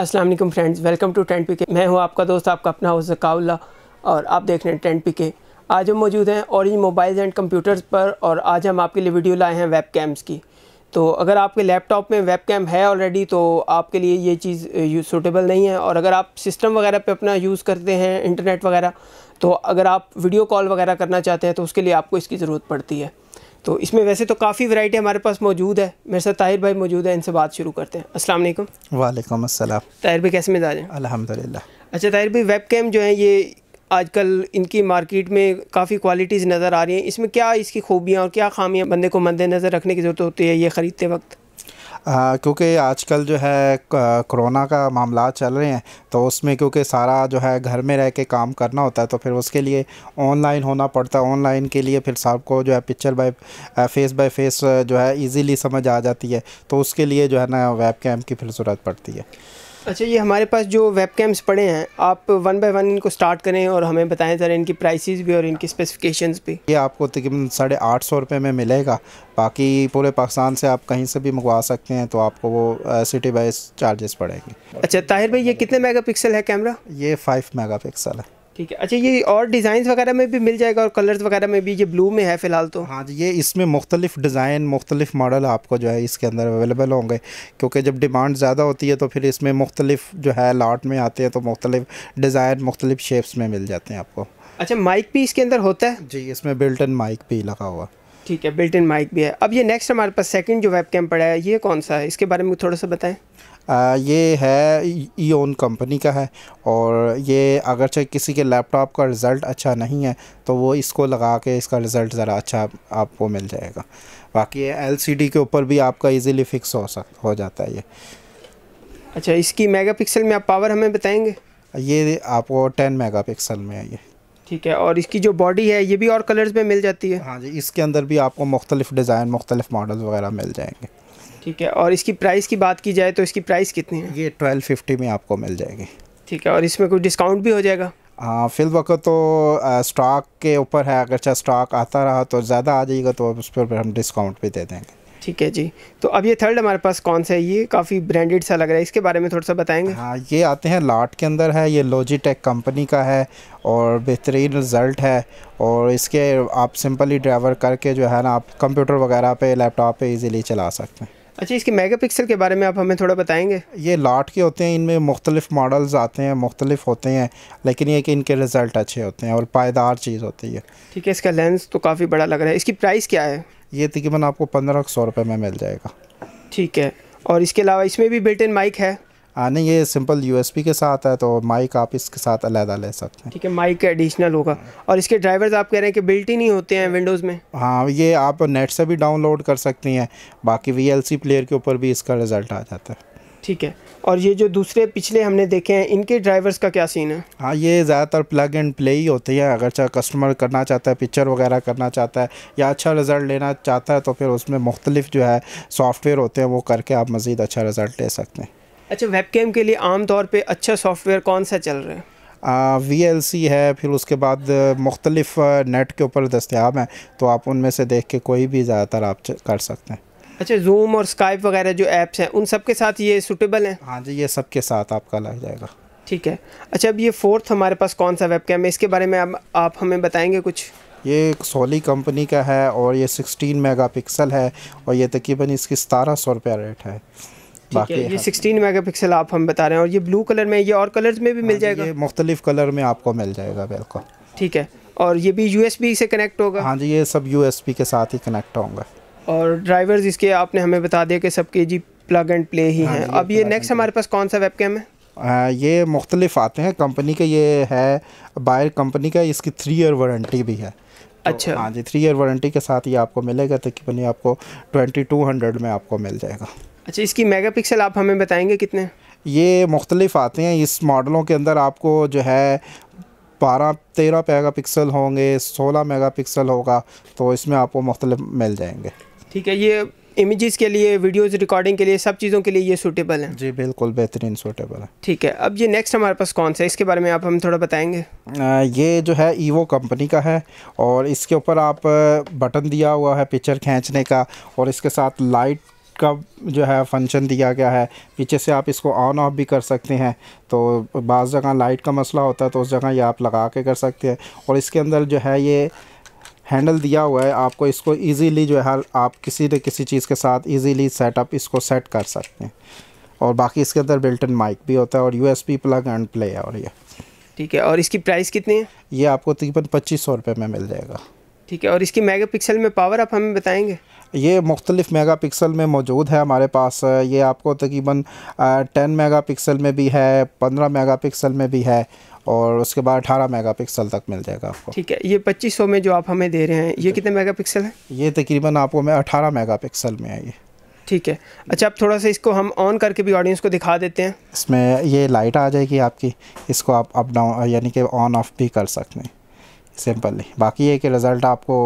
Aslam friends welcome to tent P मैं हूँ आपका दोस्त आपका अपना हो जकाउल्ला और आप देख रहे हैं टेंट पी आज हम मौजूद हैं और मोबाइल्स एंड कंप्यूटर्स पर और आज हम आपके लिए वीडियो लाए हैं वेब कैम्स की तो अगर आपके लैपटॉप में वेब कैम है ऑलरेडी तो आपके लिए ये चीज़ सूटेबल नहीं है और अगर आप सिस्टम वगैरह पे अपना यूज़ करते हैं इंटरनेट वगैरह तो अगर आप वीडियो कॉल वगैरह करना चाहते हैं तो उसके लिए आपको इसकी ज़रूरत पड़ती है तो इसमें वैसे तो काफ़ी वैरायटी हमारे पास मौजूद है मेरे साथ ताहिर भाई मौजूद है इनसे बात शुरू करते हैं अस्सलाम वालेकुम वालेकुम अस्सलाम ताहिर भाई कैसे मिजाज हैं अल्हम्दुलिल्लाह अच्छा ताहिर भाई वेबकैम जो है ये आजकल इनकी मार्केट में काफ़ी क्वालिटीज़ नज़र आ रही हैं इसमें क्या इसकी खूबियाँ और क्या खामियाँ बंदे को मद्देनज़र रखने की ज़रूरत होती है ये ख़रीदते वक्त क्योंकि आजकल जो है कोरोना का मामला चल रहे हैं तो उसमें क्योंकि सारा जो है घर में रह के काम करना होता है तो फिर उसके लिए ऑनलाइन होना पड़ता है ऑनलाइन के लिए फिर साहब को जो है picture by face by face जो है इजीली समझ आ जाती है तो उसके लिए जो है ना वेब कैम की फिर ज़रूरत पड़ती है अच्छा ये हमारे पास जो वेब कैम्स पड़े हैं आप वन बाय वन इनको स्टार्ट करें और हमें बताएं ज़रा इनकी प्राइसेस भी और इनकी स्पेसिफिकेशंस भी ये आपको तकरीबन साढ़े आठ सौ रुपये में मिलेगा बाकी पूरे पाकिस्तान से आप कहीं से भी मंगवा सकते हैं तो आपको वो सिटी वाइज चार्जेस पड़ेंगे अच्छा ताहिर भाई ये कितने मेगा है कैमरा ये फाइव मेगा है ठीक है अच्छा ये और डिज़ाइन वगैरह में भी मिल जाएगा और कलर्स वगैरह में भी ये ब्लू में है फ़िलहाल तो हाँ जी ये इसमें मुख्तलिफ डिज़ाइन मुख्तलिफ मॉडल आपको जो है इसके अंदर अवेलेबल होंगे क्योंकि जब डिमांड ज़्यादा होती है तो फिर इसमें मुख्तलिफ जो है लाट में आते हैं तो मुख्तलिफ डिज़ाइन मुख्तलिफ शेप्स में मिल जाते हैं आपको अच्छा माइक भी इसके अंदर होता है जी इसमें बिल्टन माइक भी लगा हुआ ठीक है बिल्ट इन माइक भी है अब ये नेक्स्ट हमारे पास सेकंड जो वेब कैम पड़ा है ये कौन सा है इसके बारे में थोड़ा सा बताएं आ, ये है ईन कंपनी का है और ये अगर चाहे किसी के लैपटॉप का रिज़ल्ट अच्छा नहीं है तो वो इसको लगा के इसका रिज़ल्ट ज़रा अच्छा आपको मिल जाएगा बाकी एलसीडी के ऊपर भी आपका इजीली फिक्स हो सक हो जाता है ये अच्छा इसकी मेगापिक्सल में आप पावर हमें बताएंगे ये आपको टेन मेगापिक्सल में है ये ठीक है और इसकी जो बॉडी है ये भी और कलर्स में मिल जाती है हाँ जी इसके अंदर भी आपको मुख्तलिफ डिज़ाइन मुख्तलिफ मॉडल वगैरह मिल जाएंगे ठीक है और इसकी प्राइस की बात की जाए तो इसकी प्राइस कितनी है ये ट्वेल्व फिफ्टी में आपको मिल जाएगी ठीक है और इसमें कुछ डिस्काउंट भी हो जाएगा हाँ फिल वक्त तो स्टॉक के ऊपर है अगर चाहे स्टॉक आता रहा तो ज़्यादा आ जाएगा तो उस पर हम डिस्काउंट भी दे देंगे ठीक है जी तो अब ये थर्ड हमारे पास कौन सा है ये काफ़ी ब्रांडेड सा लग रहा है इसके बारे में थोड़ा सा बताएंगे हाँ ये आते हैं लाट के अंदर है ये लॉजिटेक कंपनी का है और बेहतरीन रिज़ल्ट है और इसके आप सिंपली ड्राइवर करके जो है ना आप कंप्यूटर वगैरह पे लैपटॉप पे इजीली चला सकते हैं अच्छा इसके मेगा पिक्सल के बारे में आप हमें थोड़ा बताएंगे ये लाट के होते हैं इनमें मुख्तलिफ मॉडल्स आते हैं मुख्तलिफ होते हैं लेकिन ये कि इनके रिज़ल्ट अच्छे होते हैं और पायदार चीज़ होती है ठीक है इसका लेंस तो काफ़ी बड़ा लग रहा है इसकी प्राइस क्या है ये तकरीबन आपको पंद्रह सौ रुपये में मिल जाएगा ठीक है और इसके अलावा इसमें भी बिल्ट इन माइक है नहीं ये सिंपल यूएसबी के साथ है तो माइक आप इसके साथ अलहदा ले सकते हैं ठीक है माइक एडिशनल होगा और इसके ड्राइवर्स आप कह रहे हैं कि बिल्ट ही नहीं होते हैं विंडोज़ में हाँ ये आप नेट से भी डाउनलोड कर सकती हैं बाकी वी प्लेयर के ऊपर भी इसका रिज़ल्ट आ जाता है ठीक है और ये जो दूसरे पिछले हमने देखे हैं इनके ड्राइवर्स का क्या सीन है हाँ ये ज़्यादातर प्लग एंड प्ले ही होते हैं अगर चाहे कस्टमर करना चाहता है पिक्चर वगैरह करना चाहता है या अच्छा रिज़ल्ट लेना चाहता है तो फिर उसमें मुख्तलिफ जो है सॉफ्टवेयर होते हैं वो करके आप मज़ीद अच्छा रिज़ल्ट ले सकते हैं अच्छा वेबकैम के लिए आमतौर पर अच्छा सॉफ्टवेयर कौन सा चल रहा है वी एल सी है फिर उसके बाद मुख्तलिफ नेट के ऊपर दस्तियाब हैं तो आप उनमें से देख के कोई भी ज़्यादातर आप कर सकते हैं अच्छा जूम और स्काइप वगैरह जो ऐप्स हैं उन सब के साथ ये सूटेबल हैं हाँ जी ये सब के साथ आपका लग जाएगा ठीक है अच्छा अब ये फोर्थ हमारे पास कौन सा वेब कैम है इसके बारे में आप, आप हमें बताएंगे कुछ ये सोली कंपनी का है और ये मेगा पिक्सल है और ये तकरीबन इसकी सतारह सौ रुपया रेट है ठीक है ये सिक्सटीन मेगा पिक्सल आप हम बता रहे हैं और ये ब्लू कलर में ये और कलर्स में भी मिल हाँ जाएगा ये मुख्तलिफ कलर में आपको मिल जाएगा बिल्कुल ठीक है और ये भी यूएसबी से कनेक्ट होगा हाँ जी ये सब यूएसबी के साथ ही कनेक्ट होंगे और ड्राइवर्स इसके आपने हमें बता दिया कि सबके हाँ जी प्लग एंड प्ले ही हैं अब ये नेक्स्ट हमारे पास कौन सा वेब कैम है आ, ये मुख्तलिफ आते हैं कंपनी का ये है बायर कंपनी का इसकी थ्री ईयर वारंटी भी है तो अच्छा हाँ जी थ्री ईयर वारंटी के साथ ये आपको मिलेगा तकरीबन ये आपको ट्वेंटी टू हंड्रेड में आपको मिल जाएगा अच्छा इसकी मेगापिक्सल आप हमें बताएंगे कितने ये मुख्तलिफ आते हैं इस मॉडलों के अंदर आपको जो है बारह तेरह मेगा पिक्सल होंगे सोलह मेगा पिक्सल होगा तो इसमें आपको मुख्तलिफ मिल जाएंगे ठीक है ये इमेजेस के लिए वीडियोस रिकॉर्डिंग के लिए सब चीज़ों के लिए ये सूटेबल है जी बिल्कुल बेहतरीन सूटेबल है ठीक है अब ये नेक्स्ट हमारे पास कौन सा है इसके बारे में आप हम थोड़ा बताएंगे आ, ये जो है ईवो कंपनी का है और इसके ऊपर आप बटन दिया हुआ है पिक्चर खींचने का और इसके साथ लाइट का जो है फंक्शन दिया गया है पीछे से आप इसको ऑन ऑफ भी कर सकते हैं तो बाज़ जगह लाइट का मसला होता है तो उस जगह ये आप लगा के कर सकते हैं और इसके अंदर जो है ये हैंडल दिया हुआ है आपको इसको इजीली जो है आप किसी न किसी चीज़ के साथ इजीली सेटअप इसको सेट कर सकते हैं और बाकी इसके अंदर बिल्टन माइक भी होता है और यू प्लग एंड प्ले और ये ठीक है और इसकी प्राइस कितनी है ये आपको तकरीबन पच्चीस सौ रुपये में मिल जाएगा ठीक है और इसकी मेगापिक्सल में पावर आप हमें बताएंगे ये मुख्तलिफ़ मेगा पिक्सल में मौजूद है हमारे पास ये आपको तकरीबन टेन मेगा पिक्सल में भी है पंद्रह मेगा पिक्सल में भी है और उसके बाद अठारह मेगा पिक्सल तक मिल जाएगा आपको ठीक है ये पच्चीस सौ में जो आप हमें दे रहे हैं ये कितने मेगा पिक्सल है ये तकरीबन आपको मैं अठारह मेगा पिक्सल में है ये ठीक है अच्छा आप थोड़ा सा इसको हम ऑन करके भी ऑडियंस को दिखा देते हैं इसमें ये लाइट आ जाएगी आपकी इसको आप अप डाउन यानी कि ऑन ऑफ भी कर सकते हैं सिंपली बाकी ये कि रिज़ल्ट आपको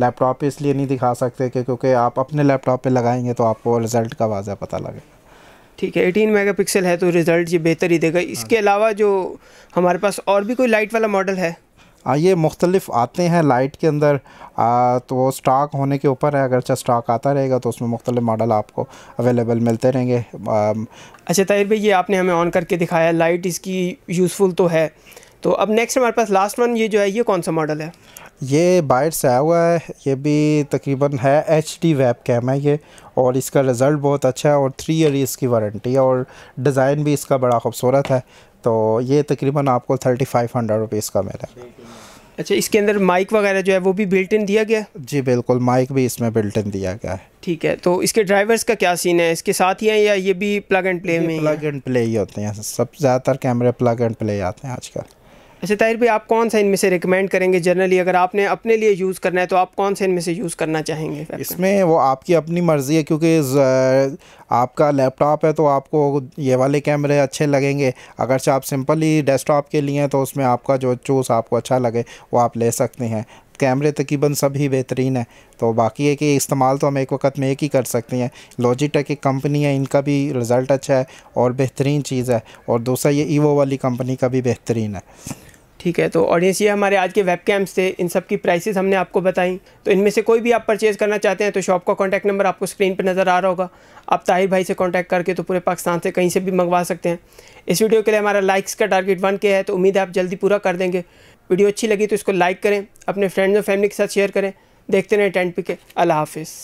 लैपटॉप पे इसलिए नहीं दिखा सकते कि क्योंकि आप अपने लैपटॉप पे लगाएंगे तो आपको रिज़ल्ट का वाजह पता लगेगा ठीक है 18 मेगापिक्सल है तो रिज़ल्ट ये बेहतर ही देगा इसके हाँ। अलावा जो हमारे पास और भी कोई लाइट वाला मॉडल है आ, ये मुख्तलिफ आते हैं लाइट के अंदर आ, तो स्टॉक होने के ऊपर है अच्छा स्टॉक आता रहेगा तो उसमें मुख्तलिफ मॉडल आपको अवेलेबल मिलते रहेंगे आ, अच्छा ताहिर भाई ये आपने हमें ऑन करके दिखाया लाइट इसकी यूज़फुल तो है तो अब नेक्स्ट हमारे पास लास्ट वन ये जो है ये कौन सा मॉडल है ये बाइट से आया हुआ है ये भी तकरीबन है एच डी वेब कैम है ये और इसका रिज़ल्ट बहुत अच्छा है और थ्री ईयर इसकी वारंटी है और डिज़ाइन भी इसका बड़ा खूबसूरत है तो ये तकरीबन आपको थर्टी फाइव हंड्रेड रुपीज़ का मिला अच्छा इसके अंदर माइक वगैरह जो है वो भी बिल्ट इन दिया गया जी बिल्कुल माइक भी इसमें बिल्ट इन दिया गया है ठीक है तो इसके ड्राइवर्स का क्या सीन है इसके साथ ही हैं या ये भी प्लग एंड प्ले में प्लग एंड प्ले ही होते हैं सब ज़्यादातर कैमरे प्लग एंड प्ले आते हैं आजकल अच्छा ताहिर भी आप कौन सा इनमें से रिकमेंड करेंगे जनरली अगर आपने अपने लिए यूज़ करना है तो आप कौन सा इनमें से यूज़ करना चाहेंगे इसमें वो आपकी अपनी मर्ज़ी है क्योंकि आपका लैपटॉप है तो आपको ये वाले कैमरे अच्छे लगेंगे अगर चाहे आप सिंपली डेस्कटॉप के लिए हैं तो उसमें आपका जो चूज़ आपको अच्छा लगे वो आप ले सकते हैं कैमरे तकरीबन सब ही बेहतरीन है तो बाकी है कि इस्तेमाल तो हम एक वक्त में एक ही कर सकते हैं लॉजिटेक एक कंपनी है इनका भी रिज़ल्ट अच्छा है और बेहतरीन चीज़ है और दूसरा ये ईवो वाली कंपनी का भी बेहतरीन है ठीक है तो ऑडियंस ये हमारे आज के वेब कैम्प्स थे इन सब की प्राइसेस हमने आपको बताई तो इनमें से कोई भी आप परचेज़ करना चाहते हैं तो शॉप का कॉन्टैक्ट नंबर आपको स्क्रीन पर नज़र आ रहा होगा आप ताहिर भाई से कॉन्टैक्ट करके तो पूरे पाकिस्तान से कहीं से भी मंगवा सकते हैं इस वीडियो के लिए हमारा लाइक्स का टारगेट वन के है तो उम्मीद है आप जल्दी पूरा कर देंगे वीडियो अच्छी लगी तो इसको लाइक करें अपने फ्रेंड्स और फैमिली के साथ शेयर करें देखते रहें टेंट पी के अला हाफिज़